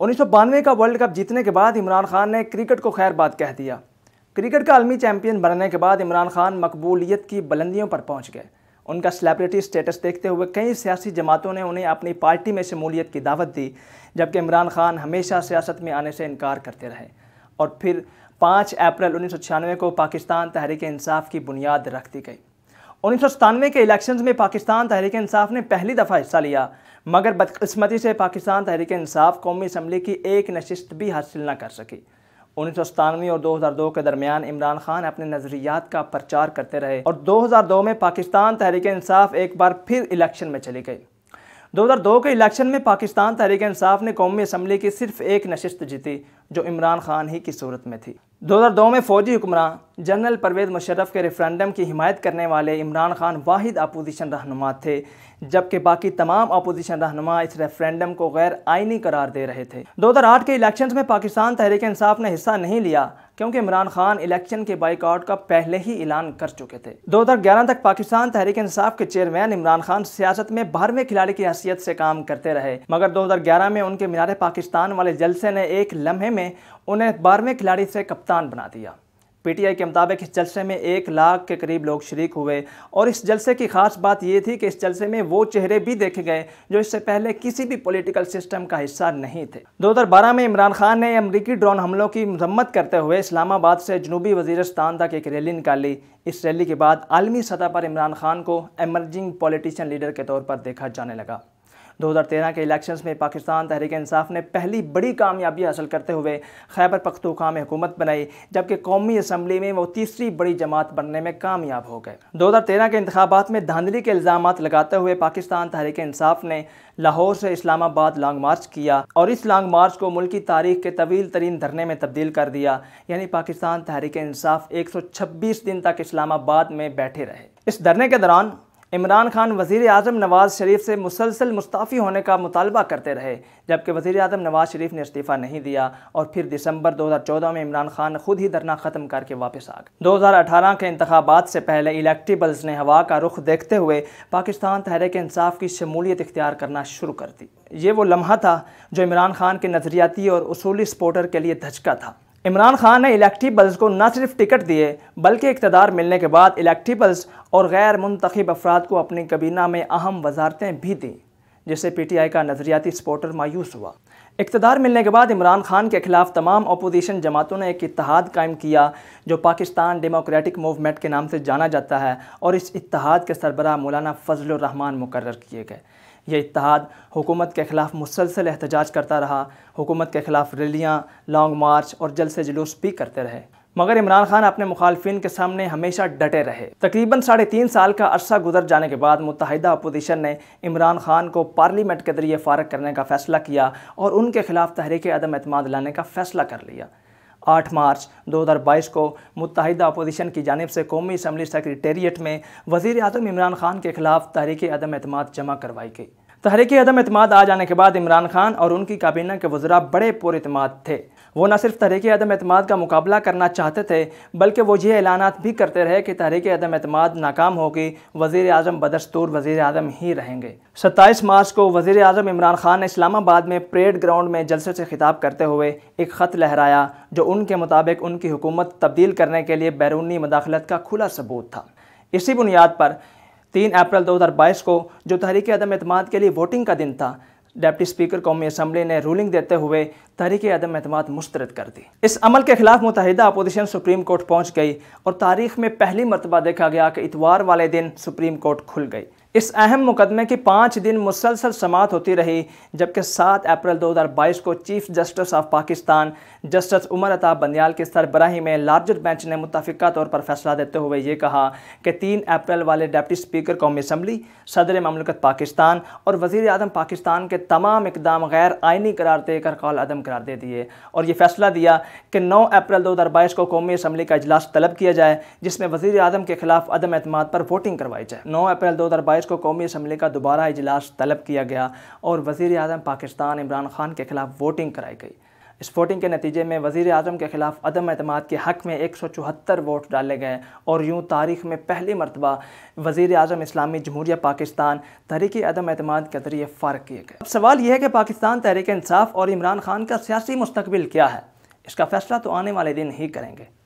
उन्नीस का world cup जीतने के बाद इमरान खान ने क्रिकेट को खैर बात कह दिया क्रिकेट का आलमी चैंपियन बनने के बाद इमरान खान मकबूलियत की बुलंदियों पर पहुंच गए उनका सेलिब्रिटी स्टेटस देखते हुए कई सियासी जमातों ने उन्हें अपनी पार्टी में शमूलियत की दावत दी जबकि इमरान खान हमेशा सियासत में आने से इनकार करते रहे और फिर पाँच अप्रैल उन्नीस को पाकिस्तान तहरीक इंसाफ की बुनियाद रख दी गई उन्नीस के इलेक्शंस में पाकिस्तान तहरीक इंसाफ ने पहली दफ़ा हिस्सा लिया मगर बदकस्मती से पाकिस्तान तहरीक इंसाफ कौमी असम्बली की एक नशस्त भी हासिल न कर सकी उन्नीस सौ सतानवे और 2002 के दरमियान इमरान खान अपने नज़रियात का प्रचार करते रहे और 2002 में पाकिस्तान तहरीक इंसाफ एक बार फिर इलेक्शन में चली गई 2002 के इलेक्शन में पाकिस्तान तहरीक इंसाफ ने कौमी असम्बली की सिर्फ एक नशस्त जीती जो इमरान खान ही की सूरत में थी 2002 में फौजी हुक्मरान जनरल परवेज मुशर्रफ के रेफरेंडम की हिमायत करने वाले इमरान खान वाहिद अपोजिशन रहनुमा थे जबकि बाकी तमाम अपोजिशन रहनुमा इस रेफरेंडम को गैर आइनी करार दे रहे थे 2008 के इलेक्शन में पाकिस्तान तहरीक इंसाफ ने हिस्सा नहीं लिया क्योंकि इमरान खान इलेक्शन के बाइकआउट का पहले ही ऐलान कर चुके थे 2011 तक पाकिस्तान तहरीक इंसाफ के चेयरमैन इमरान खान सियासत में बारहवें खिलाड़ी की हैसियत से काम करते रहे मगर 2011 में उनके मीनार पाकिस्तान वाले जलसे ने एक लम्हे में उन्हें बारहवें खिलाड़ी से कप्तान बना दिया पीटीआई के मुताबिक इस जलसे में एक लाख के करीब लोग शरीक हुए और इस जलसे की खास बात यह थी कि इस जलसे में वो चेहरे भी देखे गए जो इससे पहले किसी भी पॉलिटिकल सिस्टम का हिस्सा नहीं थे 2012 में इमरान खान ने अमरीकी ड्रोन हमलों की मजम्मत करते हुए इस्लामाबाद से जनूबी वजीरस्तान तक एक रैली निकाली इस रैली के बाद आलमी सतह पर इमरान खान को एमरजिंग पॉलिटिशियन लीडर के तौर पर देखा जाने लगा 2013 के इलेक्शंस में पाकिस्तान तहरीक इंसाफ ने पहली बड़ी कामयाबी हासिल करते हुए खैबर पख्तूखा में हुकूमत बनाई जबकि कौमी असम्बली में वो तीसरी बड़ी जमात बनने में कामयाब हो गए तेरह के इंतबात में धांधली के इल्ज़ाम लगाते हुए पाकिस्तान तहरीक इंसाफ ने लाहौर से इस्लामाबाद लॉन्ग मार्च किया और इस लॉन्ग मार्च को मुल्क की तारीख के तवील तरीन धरने में तब्दील कर दिया यानी पाकिस्तान तहरीक इंसाफ 126 दिन तक इस्लामाबाद में बैठे रहे इस धरने के दौरान इमरान खान वजीर अजम नवाज़ शरीफ से मुसलसल मुस्ताफ़ी होने का मुतालबा करते रहे जबकि वजीर अजम नवाज़ शरीफ ने इस्तीफ़ा नहीं दिया और फिर दिसंबर 2014 में इमरान खान खुद ही धरना ख़त्म करके वापस आ गए 2018 के इंतबात से पहले इलेक्टिबल्स ने हवा का रुख देखते हुए पाकिस्तान तहरीक इंसाफ की शमूलियत इख्तियार करना शुरू कर दी ये वो लम्हा था जो इमरान खान के नज़रियाती और असूली सपोर्टर के लिए धचका था इमरान खान ने इलेक्टिबल्स को न सिर्फ टिकट दिए बल्कि इकतदार मिलने के बाद इलेक्टिबल्स और गैर मुंतखब अफराद को अपनी कबीना में अहम वजारतें भी दीं जिससे पी टी आई का नजरियाती सपोर्टर मायूस हुआ इकतदार मिलने के बाद इमरान खान के खिलाफ तमाम अपोजिशन जमातों ने एक इतिहाद कायम किया जो पाकिस्तान डेमोक्रेटिक मूवमेंट के नाम से जाना जाता है और इस इतिहाद के सरबराह मौलाना फजलरहमान मुकर किए गए यह इतिहाद हुकूमत के ख़िलाफ़ मुसलसल एहतजाज करता रहा हुकूमत के ख़िलाफ़ रैलियाँ लॉन्ग मार्च और जलसे जुलूस भी करते रहे मगर इमरान खान अपने मुखालफन के सामने हमेशा डटे रहे तकरीबन साढ़े तीन साल का अरसा गुजर जाने के बाद मुतहदा अपोजिशन ने इमरान खान को पार्लियामेंट के जरिए फारग करने का फैसला किया और उनके खिलाफ तहरीक अदम अतमाद लाने का फैसला कर लिया आठ मार्च 2022 को मुतहदा अपोजिशन की जानब से कौमी इसम्बली सेक्रेटेरिएट में वजीर अजम इमरान खान के खिलाफ तहरीक अदम अतमाद जमा करवाई गई तहरीक अदम अतमाद आ जाने के बाद इमरान खान और उनकी काबीना के वजरा बड़े पुरमाद थे वो न सिर्फ तहरीक अदम अतमाद का मुकाबला करना चाहते थे बल्कि वो ये ऐलान भी करते रहे कि तहरीक अदम अतमाद नाकाम होगी वजीर अजम बदस्तूर वज़ी अजम ही रहेंगे सत्ताईस मार्च को वज़ी अजम इमरान खान ने इस्लामाबाद में परेड ग्राउंड में जलसे से खिताब करते हुए एक ख़त लहराया जो उनके मुताबिक उनकी हुकूमत तब्दील करने के लिए बैरूनी मदाखलत का खुला सबूत था इसी बुनियाद पर तीन अप्रैल 2022 को जो तहरीक अदम अतमाद के लिए वोटिंग का दिन था डेप्टी स्पीकर कौमी असम्बली ने रूलिंग देते हुए तारीख आदम अतमाद मुस्तरद कर दी इस अमल के खिलाफ मुतहदा अपोजिशन सुप्रीम कोर्ट पहुंच गई और तारीख में पहली मरतबा देखा गया कि इतवार वाले दिन सुप्रीम कोर्ट खुल गई इस अहम मुकदमे की पाँच दिन मुसलसल समात होती रही जबकि सात अप्रैल 2022 को chief justice of Pakistan justice Umar अताब बनियाल की सरबराही में लार्जर बेंच ने मुतफ़ा तौर पर फैसला देते हुए ये कहा कि तीन अप्रैल वाले डिप्टी स्पीकर कौमी असम्बली सदर ममलकत पाकिस्तान और वज़ी अजम पाकिस्तान के तमाम इकदाम गैर आइनी करार देकर कौल अदम करार दे दिए और ये फैसला दिया कि नौ अप्रैल दो हज़ार बाईस को कौमी असम्बली का अजलास तलब किया जाए जिसमें वज़ी अजम के खिलाफ अदम अतमाद पर वोटिंग करवाई जाए नौ अप्रैल दो हज़ार बाईस बाईस को कौमी असम्बली का दोबारा इजलास तलब किया गया और वज़ी अजम पाकिस्तान इमरान खान के खिलाफ वोटिंग कराई गई इस वोटिंग के नतीजे में वजीर अजम के ख़िलाफ़ अदम अहतम के हक़ में एक सौ चौहत्तर वोट डाले गए और यूँ तारीख़ में पहली मरतबा वज़ी अजम इस्लामी जमहूरिया पाकिस्तान तहरीकी अदम अहतम के ज़रिए फ़र्क किए गए अब सवाल यह है कि पाकिस्तान तहरीक इंसाफ और इमरान खान का सियासी मुस्तबिल क्या है इसका फ़ैसला तो आने वाले दिन ही करेंगे